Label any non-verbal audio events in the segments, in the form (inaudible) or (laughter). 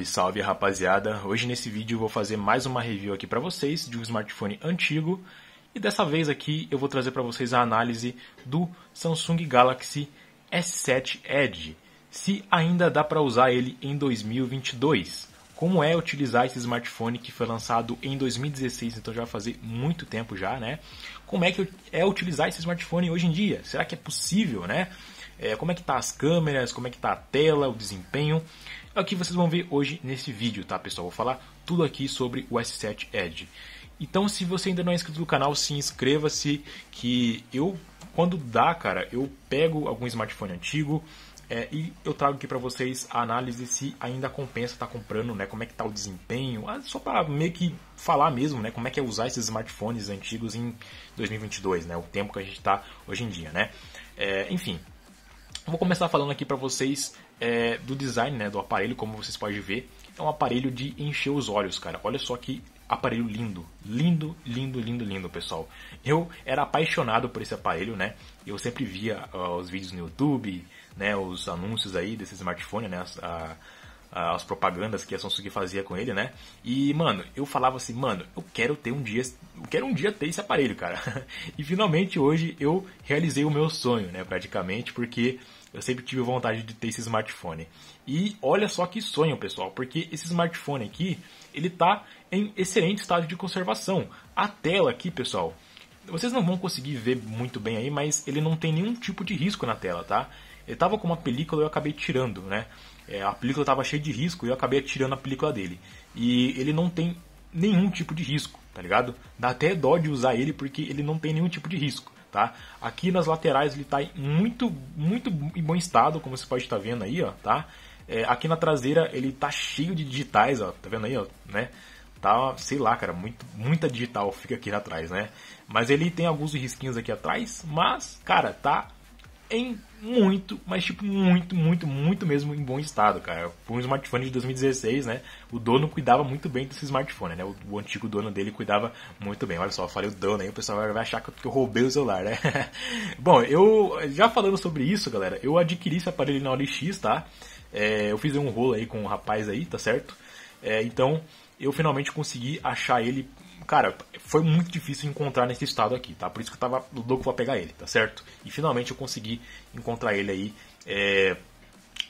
Salve, salve rapaziada! Hoje nesse vídeo eu vou fazer mais uma review aqui para vocês de um smartphone antigo e dessa vez aqui eu vou trazer para vocês a análise do Samsung Galaxy S7 Edge, se ainda dá para usar ele em 2022. Como é utilizar esse smartphone que foi lançado em 2016, então já vai fazer muito tempo já, né? Como é que é utilizar esse smartphone hoje em dia? Será que é possível, né? É, como é que tá as câmeras, como é que tá a tela, o desempenho? é o que vocês vão ver hoje nesse vídeo, tá pessoal? Vou falar tudo aqui sobre o S7 Edge. Então se você ainda não é inscrito no canal, se inscreva-se que eu, quando dá, cara, eu pego algum smartphone antigo, é, e eu trago aqui para vocês a análise se ainda compensa estar tá comprando, né? Como é que tá o desempenho, ah, só para meio que falar mesmo, né? Como é que é usar esses smartphones antigos em 2022, né? O tempo que a gente está hoje em dia, né? É, enfim, vou começar falando aqui para vocês é, do design né, do aparelho, como vocês podem ver. É um aparelho de encher os olhos, cara. Olha só que aparelho lindo. Lindo, lindo, lindo, lindo, pessoal. Eu era apaixonado por esse aparelho, né? Eu sempre via uh, os vídeos no YouTube, né? Os anúncios aí desse smartphone, né? As, ah, as propagandas que a Samsung fazia com ele, né? E, mano, eu falava assim, mano, eu quero ter um dia, eu quero um dia ter esse aparelho, cara. (laughs) e finalmente hoje eu realizei o meu sonho, né, praticamente, porque eu sempre tive vontade de ter esse smartphone. E olha só que sonho, pessoal, porque esse smartphone aqui, ele tá em excelente estado de conservação. A tela aqui, pessoal, vocês não vão conseguir ver muito bem aí, mas ele não tem nenhum tipo de risco na tela, tá? Ele tava com uma película e eu acabei tirando, né? É, a película estava cheia de risco e eu acabei tirando a película dele. E ele não tem nenhum tipo de risco, tá ligado? Dá até dó de usar ele porque ele não tem nenhum tipo de risco, tá? Aqui nas laterais ele está em muito, muito em bom estado, como você pode estar tá vendo aí, ó, tá? É, aqui na traseira ele está cheio de digitais, ó, tá vendo aí, ó, né? Tá, sei lá, cara, muito, muita digital fica aqui atrás, né? Mas ele tem alguns risquinhos aqui atrás, mas, cara, tá em muito, mas tipo, muito, muito, muito mesmo em bom estado, cara. Foi um smartphone de 2016, né? O dono cuidava muito bem desse smartphone, né? O, o antigo dono dele cuidava muito bem. Olha só, eu falei o dono aí, o pessoal vai achar que eu roubei o celular, né? (laughs) Bom, eu já falando sobre isso, galera, eu adquiri esse aparelho na OLX, tá? É, eu fiz um rolo aí com um rapaz aí, tá certo? É, então, eu finalmente consegui achar ele cara, foi muito difícil encontrar nesse estado aqui, tá? Por isso que eu tava louco pra pegar ele, tá certo? E finalmente eu consegui encontrar ele aí é,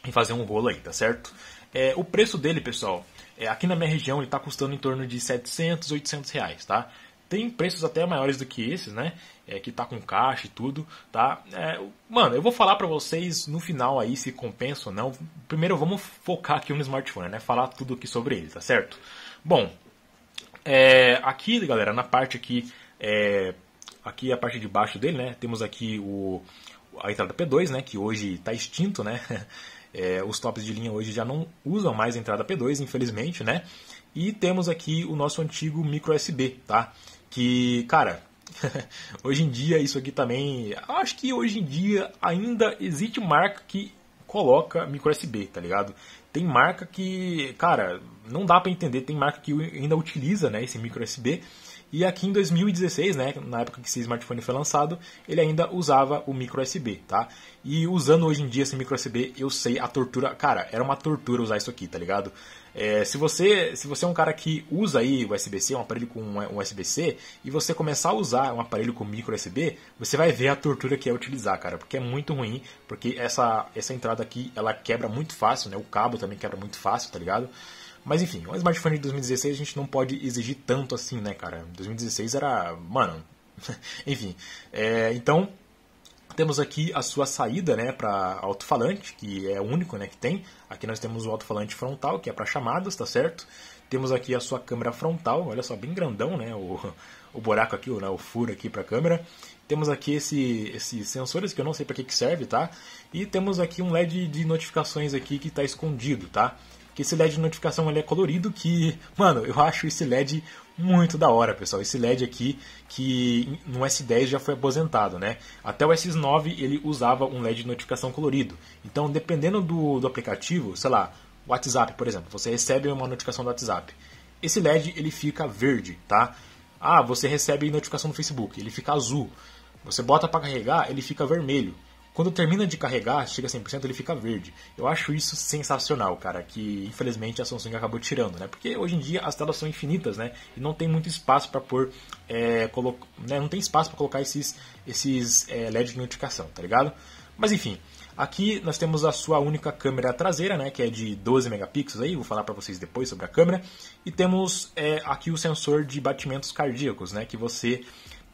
e fazer um rolo aí, tá certo? É, o preço dele, pessoal, é, aqui na minha região ele tá custando em torno de 700, 800 reais, tá? Tem preços até maiores do que esses, né? É, que tá com caixa e tudo, tá? É, mano, eu vou falar pra vocês no final aí se compensa ou não. Primeiro vamos focar aqui no smartphone, né? Falar tudo aqui sobre ele, tá certo? Bom, é, aqui, galera, na parte aqui, é, aqui é a parte de baixo dele, né? Temos aqui o, a entrada P2, né? Que hoje está extinto, né? (laughs) É, os tops de linha hoje já não usam mais a entrada P2, infelizmente, né? E temos aqui o nosso antigo micro USB, tá? Que, cara, (laughs) hoje em dia isso aqui também. Acho que hoje em dia ainda existe marca que coloca micro USB, tá ligado? Tem marca que, cara, não dá para entender, tem marca que ainda utiliza, né, esse micro USB e aqui em 2016, né, na época que esse smartphone foi lançado, ele ainda usava o micro USB, tá? E usando hoje em dia esse micro USB, eu sei a tortura, cara, era uma tortura usar isso aqui, tá ligado? É, se você se você é um cara que usa aí USB-C, um aparelho com um USB-C, e você começar a usar um aparelho com micro USB, você vai ver a tortura que é utilizar, cara, porque é muito ruim, porque essa essa entrada aqui, ela quebra muito fácil, né? O cabo também quebra muito fácil, tá ligado? Mas enfim, um smartphone de 2016 a gente não pode exigir tanto assim, né, cara? 2016 era. Mano. (laughs) enfim. É, então, temos aqui a sua saída né, para alto-falante, que é o único né, que tem. Aqui nós temos o alto-falante frontal, que é para chamadas, tá certo? Temos aqui a sua câmera frontal, olha só, bem grandão, né? O, (laughs) o buraco aqui, o, né, o furo aqui para câmera. Temos aqui esse, esses sensores que eu não sei para que, que serve, tá? E temos aqui um LED de notificações aqui que está escondido, tá? que esse LED de notificação ele é colorido, que, mano, eu acho esse LED muito da hora, pessoal. Esse LED aqui, que no S10 já foi aposentado, né? Até o S9 ele usava um LED de notificação colorido. Então, dependendo do, do aplicativo, sei lá, WhatsApp, por exemplo, você recebe uma notificação do WhatsApp. Esse LED ele fica verde, tá? Ah, você recebe notificação do Facebook, ele fica azul. Você bota para carregar, ele fica vermelho. Quando termina de carregar, chega a 100%, ele fica verde. Eu acho isso sensacional, cara, que infelizmente a Samsung acabou tirando, né? Porque hoje em dia as telas são infinitas, né? E não tem muito espaço para pôr, é, né? não tem espaço para colocar esses, esses é, LEDs de notificação, tá ligado? Mas enfim, Aqui nós temos a sua única câmera traseira, né, que é de 12 megapixels aí, vou falar para vocês depois sobre a câmera. E temos é, aqui o sensor de batimentos cardíacos, né, que você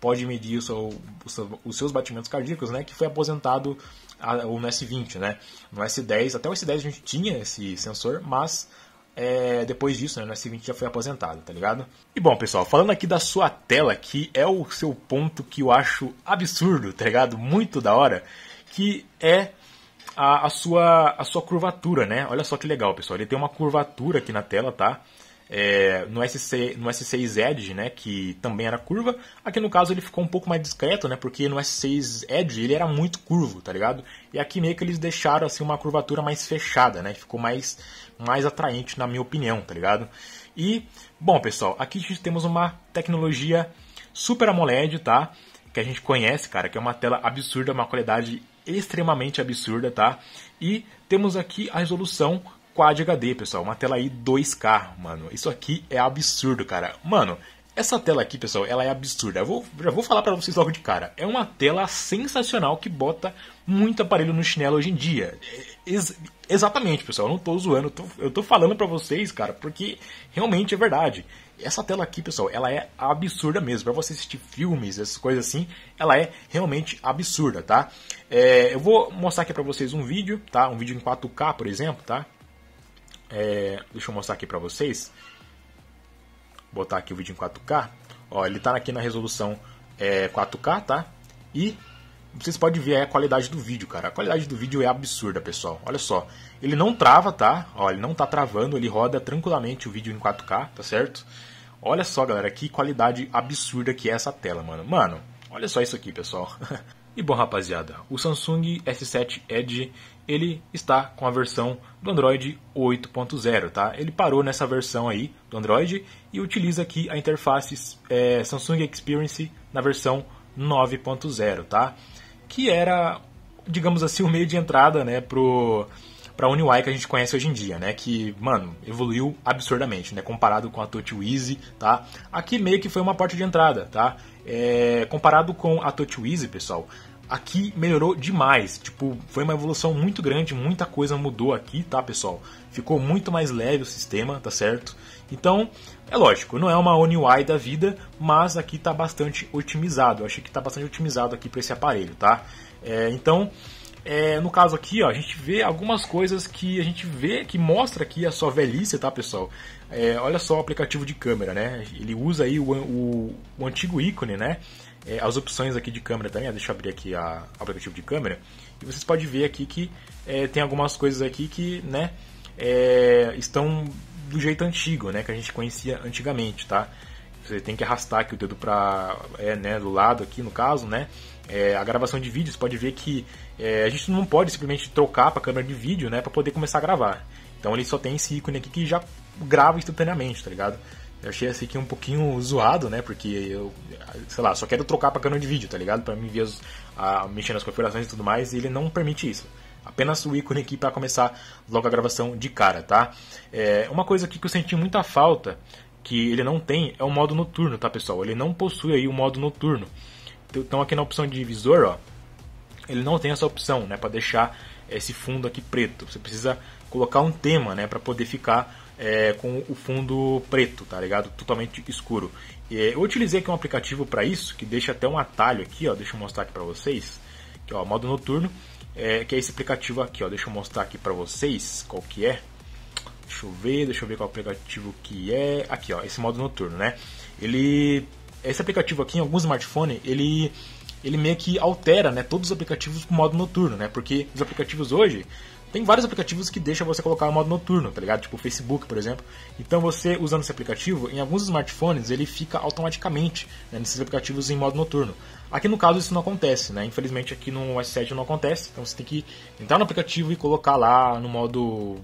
pode medir o seu, o seu, os seus batimentos cardíacos, né? Que foi aposentado a, o no S20, né? No S10, até o S10 a gente tinha esse sensor, mas é, depois disso, né, no S20 já foi aposentado, tá ligado? E bom, pessoal, falando aqui da sua tela, que é o seu ponto que eu acho absurdo, tá ligado? Muito da hora, que é a, a, sua, a sua curvatura, né? Olha só que legal, pessoal, ele tem uma curvatura aqui na tela, tá? é, no, SC, no S6 Edge, né, que também era curva. Aqui no caso ele ficou um pouco mais discreto, né, porque no S6 Edge ele era muito curvo, tá ligado? E aqui meio que eles deixaram assim uma curvatura mais fechada, né, ficou mais, mais atraente na minha opinião, tá ligado? E, bom pessoal, aqui temos uma tecnologia Super AMOLED, tá? Que a gente conhece, cara, que é uma tela absurda, uma qualidade extremamente absurda, tá? E temos aqui a resolução Quad HD, pessoal. Uma tela aí 2K, mano. Isso aqui é absurdo, cara. Mano, essa tela aqui, pessoal, ela é absurda. Eu vou, já vou falar para vocês logo de cara. É uma tela sensacional que bota muito aparelho no chinelo hoje em dia. É, ex exatamente, pessoal. Eu não tô zoando. Eu tô, eu tô falando para vocês, cara, porque realmente é verdade. Essa tela aqui, pessoal, ela é absurda mesmo. Para você assistir filmes, essas coisas assim, ela é realmente absurda, tá? É, eu vou mostrar aqui para vocês um vídeo, tá? Um vídeo em 4K, por exemplo, tá? É, deixa eu mostrar aqui para vocês. Vou botar aqui o vídeo em 4K. Ó, ele tá aqui na resolução é, 4K, tá? E vocês podem ver a qualidade do vídeo, cara. A qualidade do vídeo é absurda, pessoal. Olha só. Ele não trava, tá? Ó, ele não tá travando, ele roda tranquilamente o vídeo em 4K, tá certo? Olha só, galera, que qualidade absurda que é essa tela, mano. Mano, olha só isso aqui, pessoal. (laughs) e bom, rapaziada, o Samsung S7 Edge ele está com a versão do Android 8.0, tá? Ele parou nessa versão aí do Android e utiliza aqui a interface é, Samsung Experience na versão 9.0, tá? Que era, digamos assim, o meio de entrada, né, pro para a UI que a gente conhece hoje em dia, né? Que, mano, evoluiu absurdamente, né? Comparado com a TouchWiz, tá? Aqui meio que foi uma porta de entrada, tá? É, comparado com a TouchWiz, pessoal, aqui melhorou demais. Tipo, foi uma evolução muito grande, muita coisa mudou aqui, tá, pessoal? Ficou muito mais leve o sistema, tá certo? Então, é lógico, não é uma OneUI da vida, mas aqui tá bastante otimizado. Eu achei que tá bastante otimizado aqui para esse aparelho, tá? É, então, é, no caso aqui, ó, a gente vê algumas coisas que a gente vê que mostra aqui a sua velhice, tá, pessoal? É, olha só o aplicativo de câmera, né? Ele usa aí o, o, o antigo ícone, né? É, as opções aqui de câmera também. Deixa eu abrir aqui o aplicativo de câmera. E vocês podem ver aqui que é, tem algumas coisas aqui que, né? É, estão do jeito antigo, né? Que a gente conhecia antigamente, tá? Você tem que arrastar aqui o dedo para é, né, do lado aqui no caso, né? É, a gravação de vídeo, você pode ver que é, a gente não pode simplesmente trocar para câmera de vídeo, né, para poder começar a gravar. Então ele só tem esse ícone aqui que já gravo instantaneamente, tá ligado? Eu achei esse aqui um pouquinho zoado, né? Porque eu, sei lá, só quero trocar pra câmera de vídeo, tá ligado? Pra mim ver as, mexer nas configurações e tudo mais, e ele não permite isso. Apenas o ícone aqui para começar logo a gravação de cara, tá? É, uma coisa aqui que eu senti muita falta, que ele não tem, é o modo noturno, tá pessoal? Ele não possui aí o modo noturno. Então, então aqui na opção de visor, ó, ele não tem essa opção, né? Pra deixar esse fundo aqui preto. Você precisa colocar um tema, né? Pra poder ficar é, com o fundo preto, tá ligado? Totalmente escuro. É, eu utilizei aqui um aplicativo para isso, que deixa até um atalho aqui, ó, deixa eu mostrar aqui para vocês, que ó, modo noturno, é, que é esse aplicativo aqui, ó, deixa eu mostrar aqui para vocês qual que é. Deixa eu ver, deixa eu ver qual aplicativo que é. Aqui, ó, esse modo noturno, né? Ele esse aplicativo aqui em alguns smartphones, ele ele meio que altera, né, todos os aplicativos para modo noturno, né? Porque os aplicativos hoje tem vários aplicativos que deixam você colocar o modo noturno, tá ligado? Tipo o Facebook, por exemplo. Então você, usando esse aplicativo, em alguns smartphones ele fica automaticamente né, nesses aplicativos em modo noturno. Aqui no caso isso não acontece, né? Infelizmente aqui no S7 não acontece, então você tem que entrar no aplicativo e colocar lá no modo,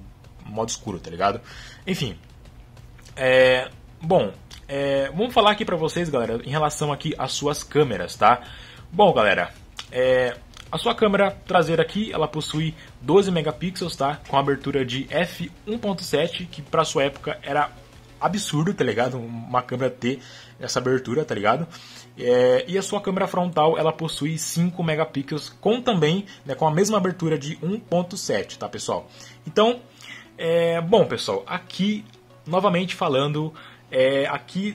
modo escuro, tá ligado? Enfim. É, bom, é, vamos falar aqui pra vocês, galera, em relação aqui às suas câmeras, tá? Bom, galera, é, a sua câmera traseira aqui, ela possui 12 megapixels, tá? Com abertura de f1.7, que para sua época era absurdo, tá ligado? Uma câmera ter essa abertura, tá ligado? É, e a sua câmera frontal, ela possui 5 megapixels com também, né, com a mesma abertura de 1.7, tá, pessoal? Então, é, bom, pessoal, aqui novamente falando, é, aqui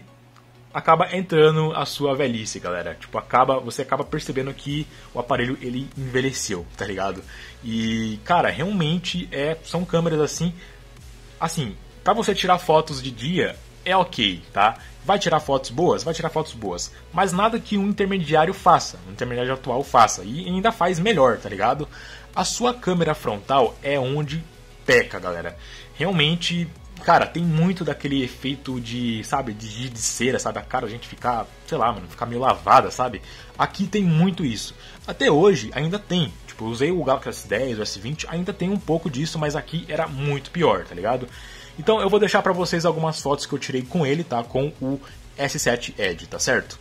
acaba entrando a sua velhice, galera. Tipo, acaba, você acaba percebendo que o aparelho ele envelheceu, tá ligado? E, cara, realmente é, são câmeras assim, assim, para você tirar fotos de dia é OK, tá? Vai tirar fotos boas, vai tirar fotos boas, mas nada que um intermediário faça, um intermediário atual faça e ainda faz melhor, tá ligado? A sua câmera frontal é onde peca, galera. Realmente Cara, tem muito daquele efeito de, sabe, de, de cera, sabe? A cara a gente ficar, sei lá, mano, ficar meio lavada, sabe? Aqui tem muito isso. Até hoje ainda tem. Tipo, eu usei o Galaxy S10, o S20, ainda tem um pouco disso, mas aqui era muito pior, tá ligado? Então eu vou deixar para vocês algumas fotos que eu tirei com ele, tá? Com o S7 Edge, tá certo?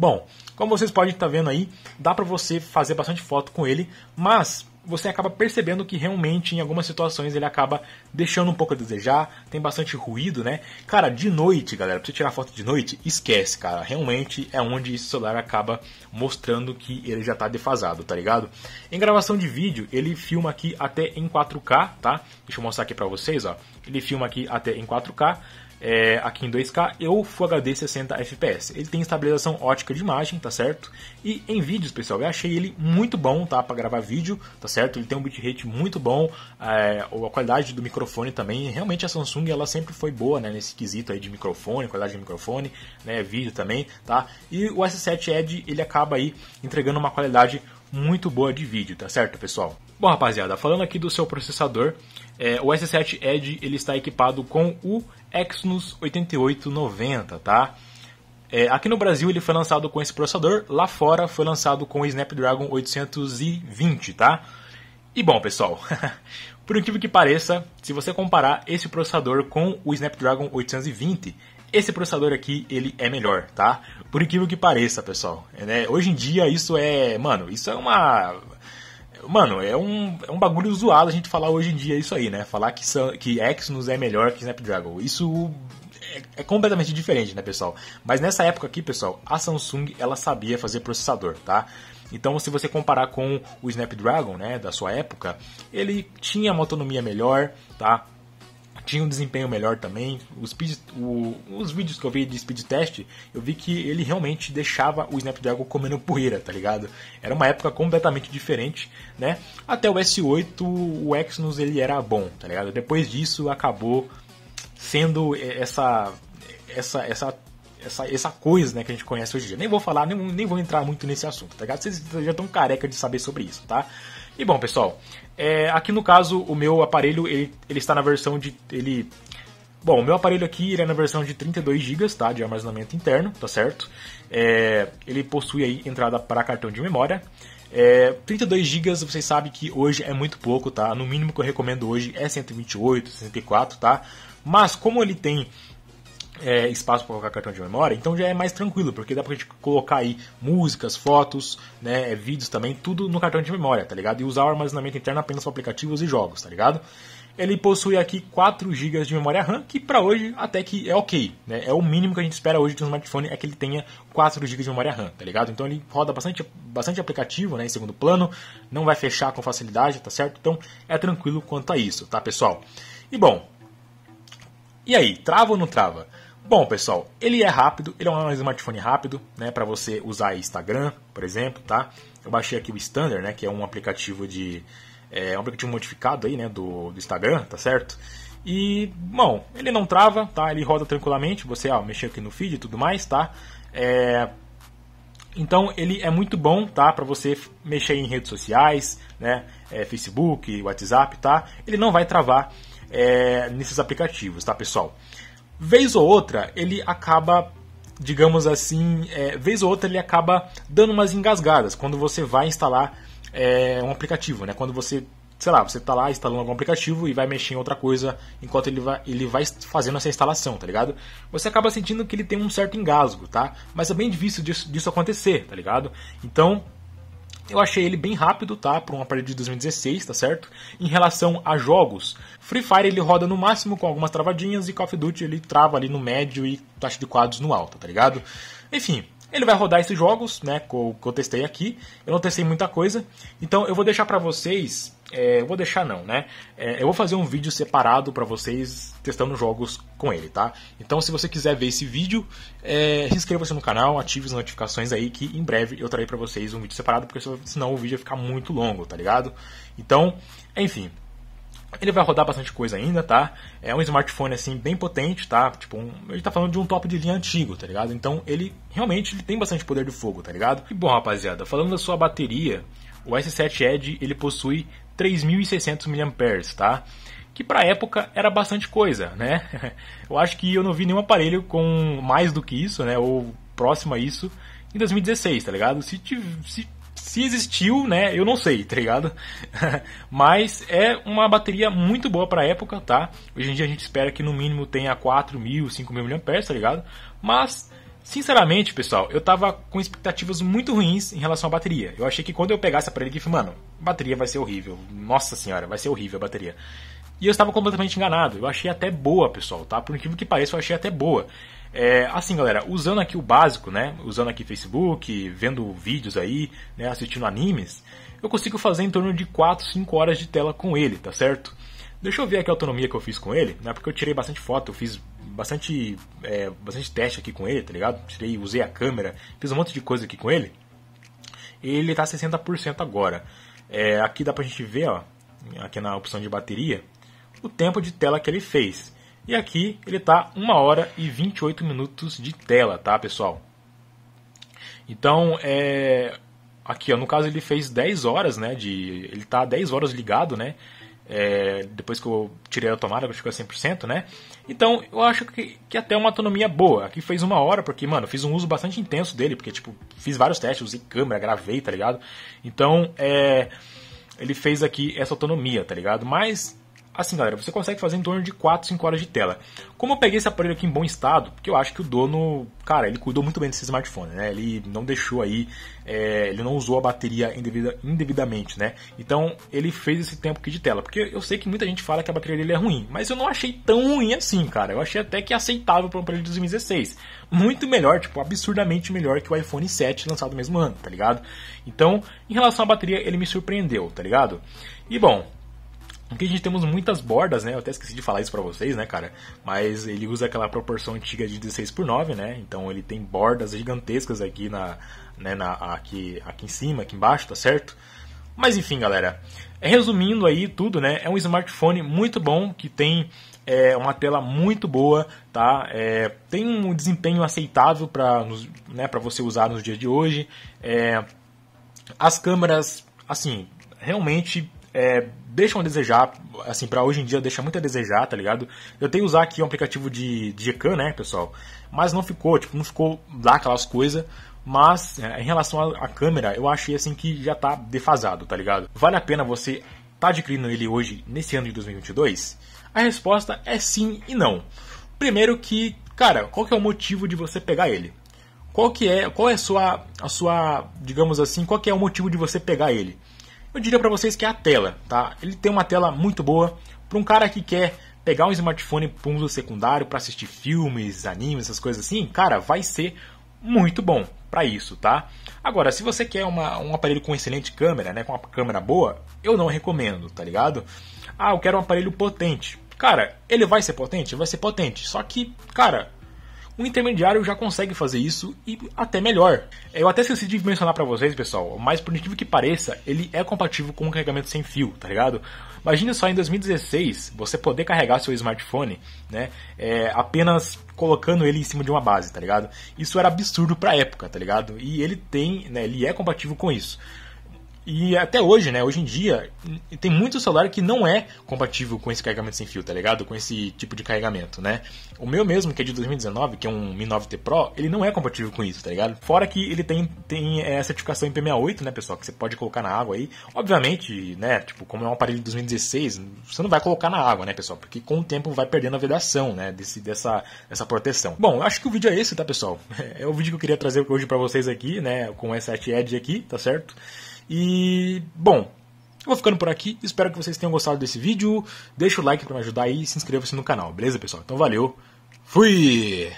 Bom, como vocês podem estar vendo aí, dá para você fazer bastante foto com ele, mas você acaba percebendo que realmente em algumas situações ele acaba deixando um pouco a desejar, tem bastante ruído, né? Cara, de noite, galera, pra você tirar foto de noite, esquece, cara. Realmente é onde esse celular acaba mostrando que ele já tá defasado, tá ligado? Em gravação de vídeo, ele filma aqui até em 4K, tá? Deixa eu mostrar aqui pra vocês, ó. Ele filma aqui até em 4K, é, aqui em 2K ou Full HD 60 FPS. Ele tem estabilização ótica de imagem, tá certo? E em vídeos, pessoal, eu achei ele muito bom, tá? Para gravar vídeo, tá certo? Ele tem um bitrate muito bom, é, a qualidade do microfone também. Realmente a Samsung ela sempre foi boa, né? Nesse quesito aí de microfone, qualidade de microfone, né? Vídeo também, tá? E o S7 Edge ele acaba aí entregando uma qualidade muito boa de vídeo, tá certo, pessoal? Bom, rapaziada, falando aqui do seu processador, é, o S7 Edge ele está equipado com o Exynos 8890, tá? É, aqui no Brasil ele foi lançado com esse processador, lá fora foi lançado com o Snapdragon 820, tá? E bom, pessoal, (laughs) por incrível que pareça, se você comparar esse processador com o Snapdragon 820, esse processador aqui, ele é melhor, tá? Por incrível que pareça, pessoal. Né? Hoje em dia isso é, mano, isso é uma Mano, é um, é um bagulho zoado a gente falar hoje em dia isso aí, né? Falar que, que Exynos é melhor que Snapdragon. Isso é, é, completamente diferente, né, pessoal? Mas nessa época aqui, pessoal, a Samsung ela sabia fazer processador, tá? Então, se você comparar com o Snapdragon, né, da sua época, ele tinha uma autonomia melhor, tá? tinha um desempenho melhor também. Os, speed, o, os vídeos que eu vi de speed test, eu vi que ele realmente deixava o Snapdragon comendo poeira, tá ligado? Era uma época completamente diferente, né? Até o S8, o Exynos ele era bom, tá ligado? Depois disso acabou sendo essa essa essa essa, essa coisa né, que a gente conhece hoje em dia. Nem vou falar, nem, nem vou entrar muito nesse assunto, tá ligado? Vocês já estão careca de saber sobre isso, tá? E bom, pessoal, é, aqui no caso o meu aparelho ele, ele está na versão de ele Bom, o meu aparelho aqui ele é na versão de 32 GB tá, de armazenamento interno, tá certo? É, ele possui aí entrada para cartão de memória. É, 32 GB vocês sabem que hoje é muito pouco, tá? No mínimo que eu recomendo hoje é 128, 64, tá? Mas como ele tem é, espaço para colocar cartão de memória, então já é mais tranquilo, porque dá pra gente colocar aí músicas, fotos, né, é, vídeos também, tudo no cartão de memória, tá ligado? E usar o armazenamento interno apenas para aplicativos e jogos, tá ligado? Ele possui aqui 4 GB de memória RAM, que para hoje até que é ok, né? É o mínimo que a gente espera hoje de um smartphone é que ele tenha 4 GB de memória RAM, tá ligado? Então ele roda bastante, bastante aplicativo, né, em segundo plano, não vai fechar com facilidade, tá certo? Então é tranquilo quanto a isso, tá, pessoal? E bom, e aí, trava ou não trava? Bom, pessoal, ele é rápido, ele é um smartphone rápido, né, para você usar Instagram, por exemplo, tá? Eu baixei aqui o Standard, né, que é um aplicativo de é um aplicativo modificado aí, né, do, do Instagram, tá certo? E, bom, ele não trava, tá? Ele roda tranquilamente, você, ó, mexeu aqui no feed e tudo mais, tá? É, então ele é muito bom, tá, para você mexer em redes sociais, né, é, Facebook, WhatsApp, tá? Ele não vai travar é, nesses aplicativos, tá, pessoal? vez ou outra ele acaba digamos assim, é, vez ou outra ele acaba dando umas engasgadas quando você vai instalar é, um aplicativo, né? Quando você, sei lá, você está lá instalando algum aplicativo e vai mexer em outra coisa enquanto ele vai, ele vai fazendo essa instalação, tá ligado? Você acaba sentindo que ele tem um certo engasgo, tá? Mas é bem difícil disso, disso acontecer, tá ligado? Então, eu achei ele bem rápido, tá? Para um aparelho de 2016, tá certo? Em relação a jogos, Free Fire ele roda no máximo com algumas travadinhas e Call of Duty ele trava ali no médio e taxa de quadros no alto, tá ligado? Enfim, ele vai rodar esses jogos, né, que eu, testei aqui. Eu não testei muita coisa, então eu vou deixar para vocês. É, eu vou deixar não, né? É, eu vou fazer um vídeo separado para vocês testando jogos com ele, tá? Então, se você quiser ver esse vídeo, é, inscreva-se no canal, ative as notificações aí que em breve eu trarei para vocês um vídeo separado, porque senão o vídeo vai ficar muito longo, tá ligado? Então, enfim. Ele vai rodar bastante coisa ainda, tá? É um smartphone assim bem potente, tá? Tipo, um, ele tá falando de um top de linha antigo, tá ligado? Então ele realmente ele tem bastante poder de fogo, tá ligado? E bom, rapaziada, falando da sua bateria, o S7 Edge ele possui 3600 mAh, tá? Que pra época era bastante coisa, né? (laughs) eu acho que eu não vi nenhum aparelho com mais do que isso, né? Ou próximo a isso em 2016, tá ligado? Se, se se existiu, né? Eu não sei, tá ligado? (laughs) Mas é uma bateria muito boa pra época, tá? Hoje em dia a gente espera que no mínimo tenha 4 mil, 5 mil mAh, tá ligado? Mas Sinceramente, pessoal, eu tava com expectativas muito ruins em relação à bateria. Eu achei que quando eu pegasse a parede aqui, mano, bateria vai ser horrível. Nossa senhora, vai ser horrível a bateria. E eu estava completamente enganado. Eu achei até boa, pessoal, tá? Por incrível que pareça, eu achei até boa. É, assim, galera, usando aqui o básico, né? Usando aqui Facebook, vendo vídeos aí, né? assistindo animes, eu consigo fazer em torno de 4, 5 horas de tela com ele, tá certo? Deixa eu ver aqui a autonomia que eu fiz com ele, né? Porque eu tirei bastante foto, eu fiz bastante, é, bastante teste aqui com ele, tá ligado? Tirei, usei a câmera, fiz um monte de coisa aqui com ele. Ele tá 60% agora. É, aqui dá pra gente ver, ó, aqui na opção de bateria, o tempo de tela que ele fez. E aqui ele está 1 hora e 28 minutos de tela, tá, pessoal? Então, é... aqui, ó, no caso ele fez 10 horas, né, de... ele está 10 horas ligado, né, é... depois que eu tirei a tomada, que ficou é 100%, né? Então, eu acho que, que até é uma autonomia boa. Aqui fez uma hora, porque, mano, fiz um uso bastante intenso dele, porque, tipo, fiz vários testes, usei câmera, gravei, tá ligado? Então, é... ele fez aqui essa autonomia, tá ligado? Mas Assim, galera, você consegue fazer em torno de 4, 5 horas de tela. Como eu peguei esse aparelho aqui em bom estado, porque eu acho que o dono, cara, ele cuidou muito bem desse smartphone, né? Ele não deixou aí, é, ele não usou a bateria indevida, indevidamente, né? Então, ele fez esse tempo aqui de tela. Porque eu sei que muita gente fala que a bateria dele é ruim, mas eu não achei tão ruim assim, cara. Eu achei até que é aceitável para um aparelho de 2016. Muito melhor, tipo, absurdamente melhor que o iPhone 7 lançado no mesmo ano, tá ligado? Então, em relação à bateria, ele me surpreendeu, tá ligado? E bom, Aqui a gente temos muitas bordas, né? Eu até esqueci de falar isso para vocês, né, cara? Mas ele usa aquela proporção antiga de 16 por 9, né? Então ele tem bordas gigantescas aqui na, né, na aqui, aqui em cima, aqui embaixo, tá certo? Mas enfim, galera. É, resumindo aí tudo, né? É um smartphone muito bom que tem é uma tela muito boa, tá? É, tem um desempenho aceitável para né, pra você usar nos dias de hoje. É, as câmeras, assim, realmente é, deixam a desejar, assim, para hoje em dia deixa muito a desejar, tá ligado? Eu tenho que usar aqui um aplicativo de, de Gcam, né, pessoal? Mas não ficou, tipo, não ficou lá aquelas coisas. Mas é, em relação à câmera, eu achei assim que já tá defasado, tá ligado? Vale a pena você tá adquirindo ele hoje, nesse ano de 2022? A resposta é sim e não. Primeiro que, cara, qual que é o motivo de você pegar ele? Qual que é, qual é a sua, a sua, digamos assim, qual que é o motivo de você pegar ele? eu diria para vocês que é a tela, tá? Ele tem uma tela muito boa para um cara que quer pegar um smartphone para uso secundário para assistir filmes, animes, essas coisas assim, cara, vai ser muito bom para isso, tá? Agora, se você quer uma, um aparelho com excelente câmera, né, com uma câmera boa, eu não recomendo, tá ligado? Ah, eu quero um aparelho potente. Cara, ele vai ser potente? Vai ser potente. Só que, cara, o intermediário já consegue fazer isso e até melhor. Eu até esqueci de mencionar para vocês, pessoal, mas por incrível que pareça, ele é compatível com o carregamento sem fio, tá ligado? Imagina só em 2016 você poder carregar seu smartphone, né, é, apenas colocando ele em cima de uma base, tá ligado? Isso era absurdo para época, tá ligado? E ele tem, né, ele é compatível com isso. E até hoje, né? Hoje em dia, tem muito celular que não é compatível com esse carregamento sem fio, tá ligado? Com esse tipo de carregamento, né? O meu mesmo, que é de 2019, que é um Mi 9T Pro, ele não é compatível com isso, tá ligado? Fora que ele tem, tem é, certificação IP68, né, pessoal? Que você pode colocar na água aí. Obviamente, né? Tipo, como é um aparelho de 2016, você não vai colocar na água, né, pessoal? Porque com o tempo vai perdendo a vedação, né? Desse, dessa, dessa proteção. Bom, acho que o vídeo é esse, tá, pessoal? (laughs) É o vídeo que eu queria trazer hoje para vocês aqui, né? Com essa Edge aqui, tá certo? E, bom, vou ficando por aqui. Espero que vocês tenham gostado desse vídeo. Deixa o like para me ajudar aí e se inscreva-se no canal, beleza, pessoal? Então valeu. Fui!